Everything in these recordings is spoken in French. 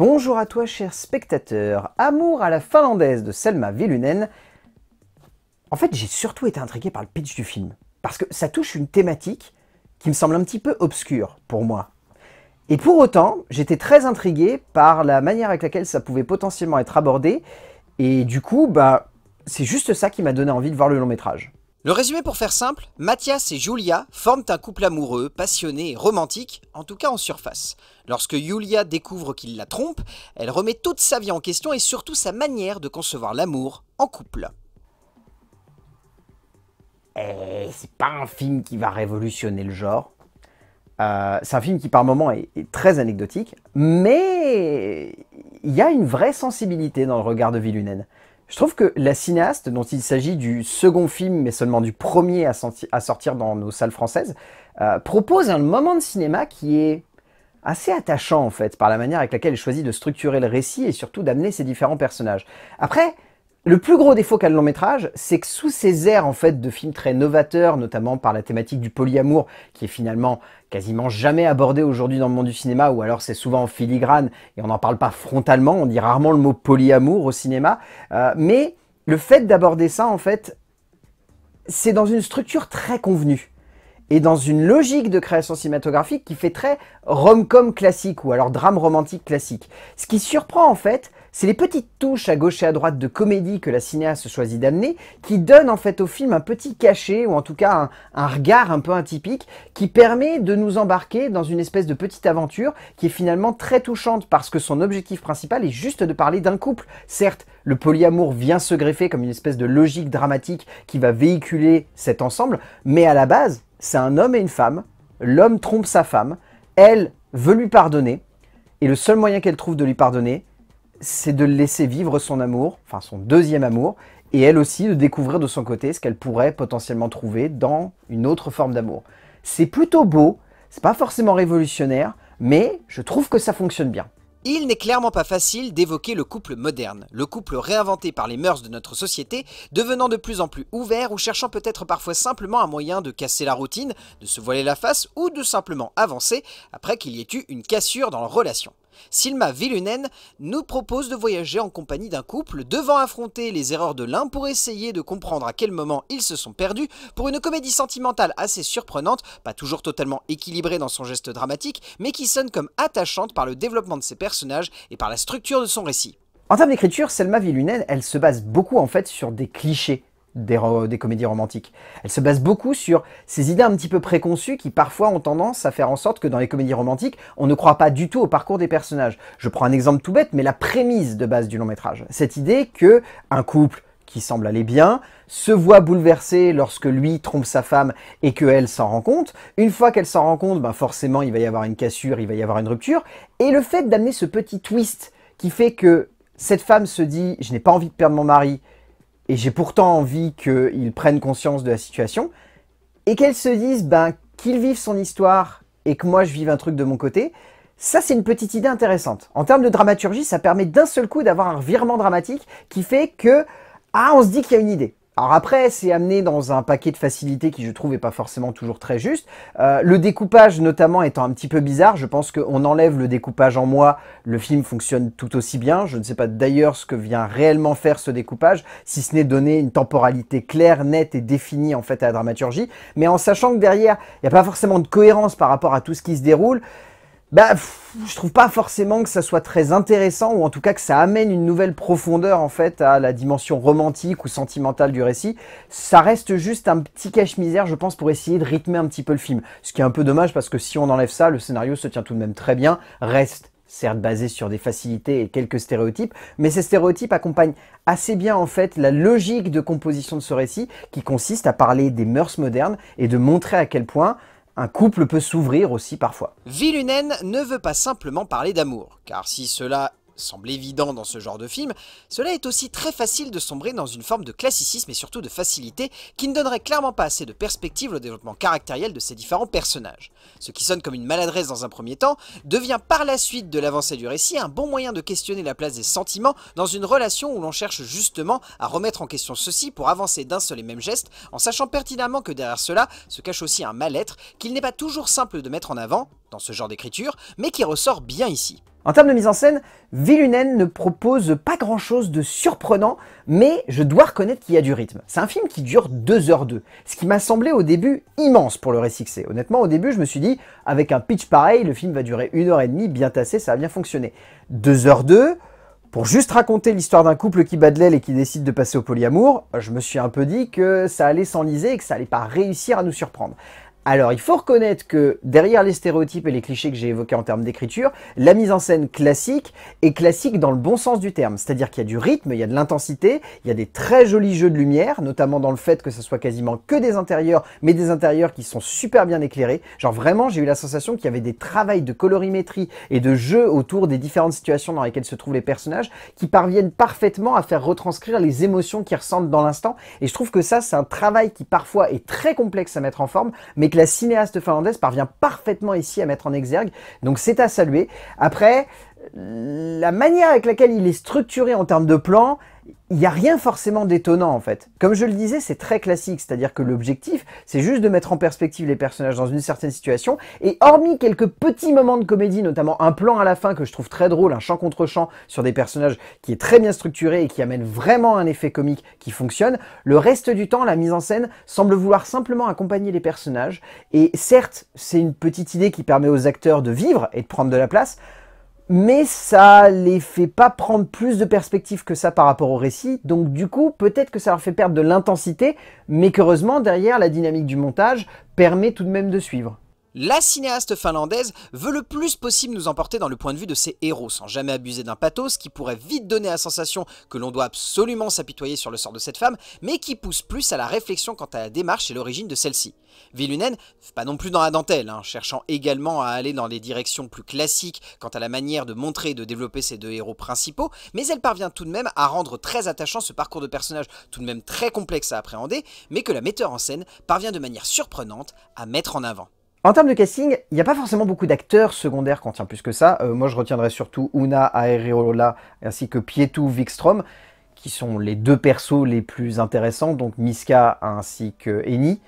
Bonjour à toi, cher spectateur. Amour à la finlandaise de Selma Villunen. En fait, j'ai surtout été intrigué par le pitch du film, parce que ça touche une thématique qui me semble un petit peu obscure pour moi. Et pour autant, j'étais très intrigué par la manière avec laquelle ça pouvait potentiellement être abordé, et du coup, bah, c'est juste ça qui m'a donné envie de voir le long métrage. Le résumé pour faire simple, Mathias et Julia forment un couple amoureux, passionné et romantique, en tout cas en surface. Lorsque Julia découvre qu'il la trompe, elle remet toute sa vie en question et surtout sa manière de concevoir l'amour en couple. Eh, c'est pas un film qui va révolutionner le genre. Euh, c'est un film qui par moments est, très anecdotique, mais il y a une vraie sensibilité dans le regard de Villunen. Je trouve que La cinéaste, dont il s'agit du second film, mais seulement du premier à, sortir dans nos salles françaises, euh, propose un moment de cinéma qui est assez attachant en fait, par la manière avec laquelle elle choisit de structurer le récit et surtout d'amener ses différents personnages. Après, le plus gros défaut qu'a le long métrage, c'est que sous ces airs en fait de films très novateurs, notamment par la thématique du polyamour, qui est finalement quasiment jamais abordée aujourd'hui dans le monde du cinéma, ou alors c'est souvent en filigrane et on n'en parle pas frontalement, on dit rarement le mot polyamour au cinéma, euh, mais le fait d'aborder ça en fait, c'est dans une structure très convenue et dans une logique de création cinématographique qui fait très rom-com classique ou alors drame romantique classique. Ce qui surprend en fait, c'est les petites touches à gauche et à droite de comédie que la cinéaste choisit d'amener qui donnent en fait au film un petit cachet ou en tout cas un, un, regard un peu atypique qui permet de nous embarquer dans une espèce de petite aventure qui est finalement très touchante parce que son objectif principal est juste de parler d'un couple. Certes, le polyamour vient se greffer comme une espèce de logique dramatique qui va véhiculer cet ensemble, mais à la base, c'est un homme et une femme. L'homme trompe sa femme, elle veut lui pardonner, et le seul moyen qu'elle trouve de lui pardonner, c'est de laisser vivre son amour, enfin son deuxième amour, et elle aussi de découvrir de son côté ce qu'elle pourrait potentiellement trouver dans une autre forme d'amour. C'est plutôt beau, c'est pas forcément révolutionnaire, mais je trouve que ça fonctionne bien. Il n'est clairement pas facile d'évoquer le couple moderne, le couple réinventé par les mœurs de notre société, devenant de plus en plus ouvert ou cherchant peut-être parfois simplement un moyen de casser la routine, de se voiler la face ou de simplement avancer après qu'il y ait eu une cassure dans leur relation. Silma Vilunen nous propose de voyager en compagnie d'un couple devant affronter les erreurs de l'un pour essayer de comprendre à quel moment ils se sont perdus pour une comédie sentimentale assez surprenante, pas toujours totalement équilibrée dans son geste dramatique, mais qui sonne comme attachante par le développement de ses personnages et par la structure de son récit. En termes d'écriture, Selma Villunen, elle se base beaucoup en fait sur des clichés des, comédies romantiques. Elle se base beaucoup sur ces idées un petit peu préconçues qui parfois ont tendance à faire en sorte que dans les comédies romantiques, on ne croit pas du tout au parcours des personnages. Je prends un exemple tout bête, mais la prémisse de base du long métrage. Cette idée que un couple qui semble aller bien, se voit bouleversé lorsque lui trompe sa femme et qu'elle s'en rend compte. Une fois qu'elle s'en rend compte, ben forcément il va y avoir une cassure, il va y avoir une rupture. Et le fait d'amener ce petit twist qui fait que cette femme se dit « je n'ai pas envie de perdre mon mari et j'ai pourtant envie qu'il prenne conscience de la situation » et qu'elle se dise ben, qu'il vive son histoire et que moi je vive un truc de mon côté, ça, c'est une petite idée intéressante. En termes de dramaturgie, ça permet d'un seul coup d'avoir un virement dramatique qui fait que ah, on se dit qu'il y a une idée. Alors après, c'est amené dans un paquet de facilités qui, je trouve, n'est pas forcément toujours très juste. Euh, le découpage, notamment, étant un petit peu bizarre, je pense qu'on enlève le découpage en moi, le film fonctionne tout aussi bien. Je ne sais pas d'ailleurs ce que vient réellement faire ce découpage, si ce n'est donner une temporalité claire, nette et définie, en fait, à la dramaturgie. Mais en sachant que derrière, il n'y a pas forcément de cohérence par rapport à tout ce qui se déroule, bah, je trouve pas forcément que ça soit très intéressant, ou en tout cas que ça amène une nouvelle profondeur en fait à la dimension romantique ou sentimentale du récit. Ça reste juste un petit cache-misère, je pense, pour essayer de rythmer un petit peu le film. Ce qui est un peu dommage parce que si on enlève ça, le scénario se tient tout de même très bien, reste certes basé sur des facilités et quelques stéréotypes, mais ces stéréotypes accompagnent assez bien en fait la logique de composition de ce récit qui consiste à parler des mœurs modernes et de montrer à quel point un couple peut s'ouvrir aussi parfois. Vilunen ne veut pas simplement parler d'amour, car si cela semble évident dans ce genre de film, cela est aussi très facile de sombrer dans une forme de classicisme et surtout de facilité qui ne donnerait clairement pas assez de perspective au développement caractériel de ces différents personnages. Ce qui sonne comme une maladresse dans un premier temps, devient par la suite de l'avancée du récit un bon moyen de questionner la place des sentiments dans une relation où l'on cherche justement à remettre en question ceci pour avancer d'un seul et même geste, en sachant pertinemment que derrière cela se cache aussi un mal-être qu'il n'est pas toujours simple de mettre en avant, dans ce genre d'écriture, mais qui ressort bien ici. En termes de mise en scène, Vilunen ne propose pas grand chose de surprenant, mais je dois reconnaître qu'il y a du rythme. C'est un film qui dure 2h02, ce qui m'a semblé au début immense pour le récit que Honnêtement, au début, je me suis dit, avec un pitch pareil, le film va durer 1h30, bien tassé, ça va bien fonctionner. 2h02, pour juste raconter l'histoire d'un couple qui bat de l'aile et qui décide de passer au polyamour, je me suis un peu dit que ça allait s'enliser et que ça allait pas réussir à nous surprendre. Alors, il faut reconnaître que derrière les stéréotypes et les clichés que j'ai évoqués en termes d'écriture, la mise en scène classique est classique dans le bon sens du terme. C'est-à-dire qu'il y a du rythme, il y a de l'intensité, il y a des très jolis jeux de lumière, notamment dans le fait que ce soit quasiment que des intérieurs, mais des intérieurs qui sont super bien éclairés. Genre vraiment, j'ai eu la sensation qu'il y avait des travails de colorimétrie et de jeu autour des différentes situations dans lesquelles se trouvent les personnages qui parviennent parfaitement à faire retranscrire les émotions qu'ils ressentent dans l'instant. Et je trouve que ça, c'est un travail qui parfois est très complexe à mettre en forme, mais que la cinéaste finlandaise parvient parfaitement ici à mettre en exergue. Donc c'est à saluer. Après, la manière avec laquelle il est structuré en termes de plan, il n'y a rien forcément d'étonnant en fait. Comme je le disais, c'est très classique, c'est-à-dire que l'objectif, c'est juste de mettre en perspective les personnages dans une certaine situation, et hormis quelques petits moments de comédie, notamment un plan à la fin que je trouve très drôle, un champ contre chant sur des personnages qui est très bien structuré et qui amène vraiment un effet comique qui fonctionne, le reste du temps, la mise en scène semble vouloir simplement accompagner les personnages, et certes, c'est une petite idée qui permet aux acteurs de vivre et de prendre de la place, mais ça les fait pas prendre plus de perspective que ça par rapport au récit. Donc du coup, peut-être que ça leur fait perdre de l'intensité, mais qu'heureusement, derrière, la dynamique du montage permet tout de même de suivre. La cinéaste finlandaise veut le plus possible nous emporter dans le point de vue de ses héros, sans jamais abuser d'un pathos qui pourrait vite donner la sensation que l'on doit absolument s'apitoyer sur le sort de cette femme, mais qui pousse plus à la réflexion quant à la démarche et l'origine de celle-ci. Vilunen, pas non plus dans la dentelle, hein, cherchant également à aller dans des directions plus classiques quant à la manière de montrer et de développer ses deux héros principaux, mais elle parvient tout de même à rendre très attachant ce parcours de personnage tout de même très complexe à appréhender, mais que la metteur en scène parvient de manière surprenante à mettre en avant. En termes de casting, il n'y a pas forcément beaucoup d'acteurs secondaires qu'on tient plus que ça. Euh, moi, je retiendrai surtout Una Aereola ainsi que Pietu Vikstrom, qui sont les deux persos les plus intéressants, donc Miska ainsi que Eni.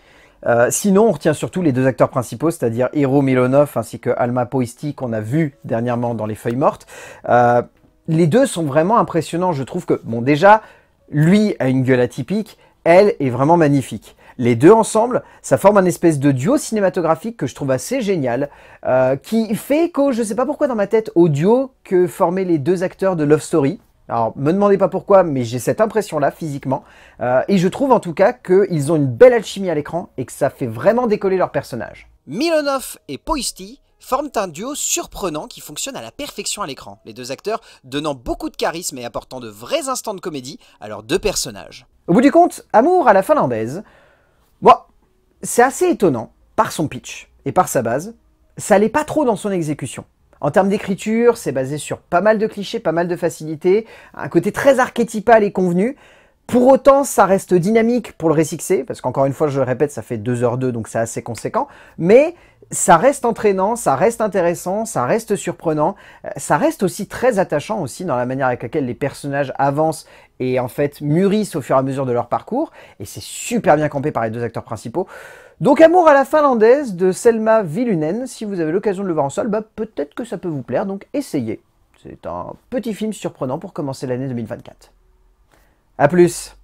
Euh, sinon, on retient surtout les deux acteurs principaux, c'est-à-dire Hiro Milonov ainsi que Alma Poisti, qu'on a vu dernièrement dans Les Feuilles Mortes. Euh, les deux sont vraiment impressionnants. Je trouve que, bon, déjà, lui a une gueule atypique, elle est vraiment magnifique. Les deux ensemble, ça forme un espèce de duo cinématographique que je trouve assez génial, euh, qui fait écho, je ne sais pas pourquoi dans ma tête, au duo que formaient les deux acteurs de Love Story. Alors, me demandez pas pourquoi, mais j'ai cette impression-là, physiquement. Euh, et je trouve en tout cas qu'ils ont une belle alchimie à l'écran et que ça fait vraiment décoller leurs personnages. Milonov et Poisty forment un duo surprenant qui fonctionne à la perfection à l'écran, les deux acteurs donnant beaucoup de charisme et apportant de vrais instants de comédie à leurs deux personnages. Au bout du compte, amour à la finlandaise, Bon, c'est assez étonnant, par son pitch et par sa base, ça n'est pas trop dans son exécution. En termes d'écriture, c'est basé sur pas mal de clichés, pas mal de facilités, un côté très archétypal et convenu. Pour autant, ça reste dynamique pour le récixer, parce qu'encore une fois, je le répète, ça fait 2h02, donc c'est assez conséquent. Mais ça reste entraînant, ça reste intéressant, ça reste surprenant, euh, ça reste aussi très attachant aussi dans la manière avec laquelle les personnages avancent et en fait mûrissent au fur et à mesure de leur parcours, et c'est super bien campé par les deux acteurs principaux. Donc Amour à la finlandaise de Selma Vilunen, si vous avez l'occasion de le voir en sol, bah, peut-être que ça peut vous plaire, donc essayez. C'est un petit film surprenant pour commencer l'année 2024. A plus